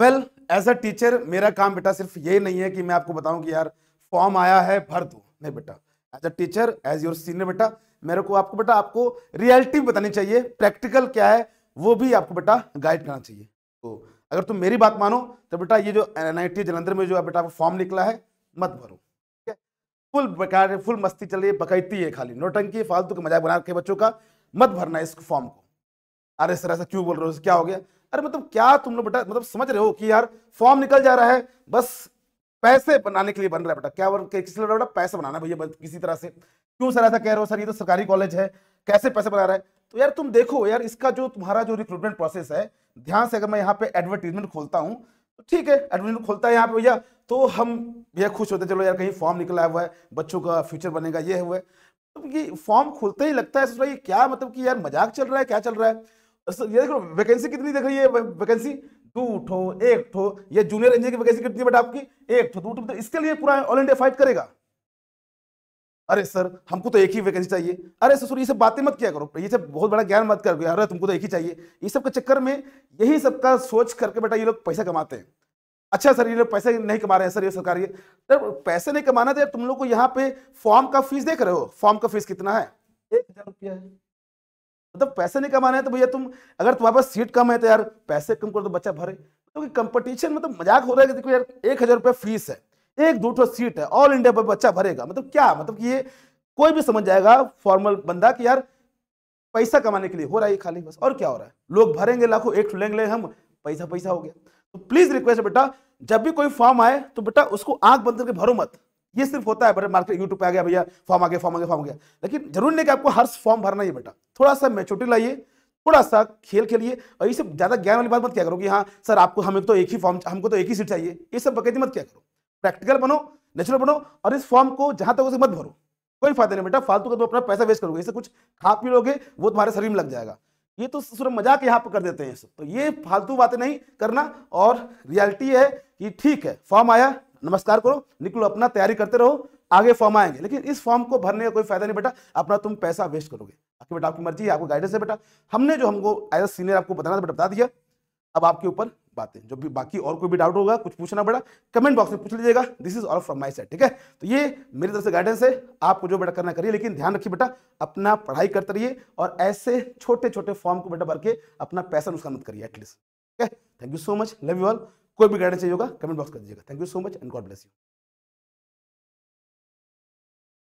well as a teacher मेरा काम बेटा सिर्फ ये नहीं है कि मैं आपको बताऊं कि यार फॉर्म आया है भर दो नहीं बेटा as a teacher as your senior बेटा मेरे को आपको बेटा आपको रियलिटी बतानी चाहिए प्रैक्टिकल क्या है वो भी आपको बेटा गाइड करना चाहिए तो अगर तुम मेरी बात मानो तो बेटा ये जो एन जलंधर में जो बेटा फॉर्म निकला है मत भरो फुल बेकार फुल मस्ती चल रही है बकैती है खाली नोटंकी फालतू का मजाक बना के बच्चों का मत भरना इस फॉर्म को अरे सर ऐसा क्यों बोल रहे हो क्या हो गया अरे मतलब क्या तुम लोग बेटा मतलब समझ रहे हो कि यार फॉर्म निकल जा रहा है बस पैसे बनाने के लिए बन रहा है बेटा क्या किस लिए बेटा पैसे बनाना भैया किसी तरह से क्यों सर ऐसा कह रहे हो सर ये तो सरकारी कॉलेज है कैसे पैसे बना रहा है तो यार तुम देखो यार इसका जो तुम्हारा जो रिक्रूटमेंट प्रोसेस है ध्यान से अगर मैं यहाँ पे एडवर्टीजमेंट खोलता हूँ तो ठीक है एडवर्टीजमेंट खोलता है यहाँ पे भैया तो हम भैया खुश होते चलो यार कहीं फॉर्म निकला हुआ है बच्चों का फ्यूचर बनेगा ये हुआ है तो फॉर्म खुलते ही लगता है क्या मतलब कि यार मजाक चल रहा है क्या चल रहा है ये देखो वैकेंसी कितनी देख रही है वैकेंसी दो एक ठो ये जूनियर इंजीनियर की वैकेंसी कितनी है बेटा आपकी एक ठो दो तो इसके लिए पूरा ऑल इंडिया फाइट करेगा अरे सर हमको तो एक ही वैकेंसी चाहिए अरे ससुर ये सब बातें मत किया करो ये सब बहुत बड़ा ज्ञान मत करो यार तुमको तो एक ही चाहिए ये सब के चक्कर में यही सबका सोच करके बेटा ये लोग पैसा कमाते हैं अच्छा सर ये लोग पैसे नहीं कमा रहे हैं सर ये सरकार ये सर पैसे नहीं कमाना था तो तुम लोग को यहाँ पे फॉर्म का फीस देख रहे हो फॉर्म का फीस कितना है एक हजार रुपया है मतलब पैसे नहीं कमाना है तो भैया तुम अगर तुम्हारे पास सीट कम है तो यार पैसे कम करो तो बच्चा भरे क्योंकि तो कंपटीशन मतलब मजाक हो रहा है कि देखो यार एक हज़ार रुपये फीस है एक दो ठो सीट है ऑल इंडिया पर बच्चा भरेगा मतलब क्या मतलब कि ये कोई भी समझ जाएगा फॉर्मल बंदा कि यार पैसा कमाने के लिए हो रहा है खाली बस और क्या हो रहा है लोग भरेंगे लाखों एक लेंगे हम पैसा पैसा हो गया तो प्लीज़ रिक्वेस्ट बेटा जब भी कोई फॉर्म आए तो बेटा उसको आंख बंद करके भरो मत ये सिर्फ होता है बड़े मार्केट यूट्यूब पे आ गया भैया फॉर्म आ गया फॉर्म आ गया फॉर्म आ गया लेकिन जरूर नहीं कि आपको हर फॉर्म भरना ही बेटा थोड़ा सा मेच्योरिटी लाइए थोड़ा सा खेल खेलिए और ये सब ज़्यादा ज्ञान वाली बात मत क्या करो कि हाँ सर आपको हमें तो एक ही फॉर्म हमको तो एक ही सीट चाहिए ये सब बकैती मत क्या करो प्रैक्टिकल बनो नेचुरल बनो और इस फॉर्म को जहां तक उसे मत भरो कोई फायदा नहीं बेटा फालतू का तो अपना पैसा वेस्ट करोगे इसे कुछ खा पी लोगे वो तुम्हारे शरीर में लग जाएगा ये तो सिर्फ मजाक यहाँ पर कर देते हैं तो ये फालतू बातें नहीं करना और रियलिटी है कि ठीक है फॉर्म आया नमस्कार करो निकलो अपना तैयारी करते रहो आगे फॉर्म आएंगे लेकिन इस फॉर्म को भरने का कोई फायदा नहीं बेटा अपना तुम पैसा वेस्ट करोगे आपकी बेटा आपकी मर्जी है आपको गाइडेंस है बेटा हमने जो हमको एज अ सीनियर आपको बताना था बेटा बता दिया अब आपके ऊपर बातें जो भी बाकी और कोई भी डाउट होगा कुछ पूछना पड़ा कमेंट बॉक्स में पूछ लीजिएगा this is all from my side ठीक है तो ये मेरी तरफ से गाइडेंस है आपको जो बेटा करना करिए लेकिन ध्यान रखिए बेटा अपना पढ़ाई करते रहिए और ऐसे छोटे छोटे फॉर्म को बेटा भर के अपना पैसा नुकसान मत करिए एटलीस्ट ठीक है thank you so much love you all कोई भी गाइडेंस चाहिए होगा कमेंट बॉक्स कर दीजिएगा thank you so much and God bless you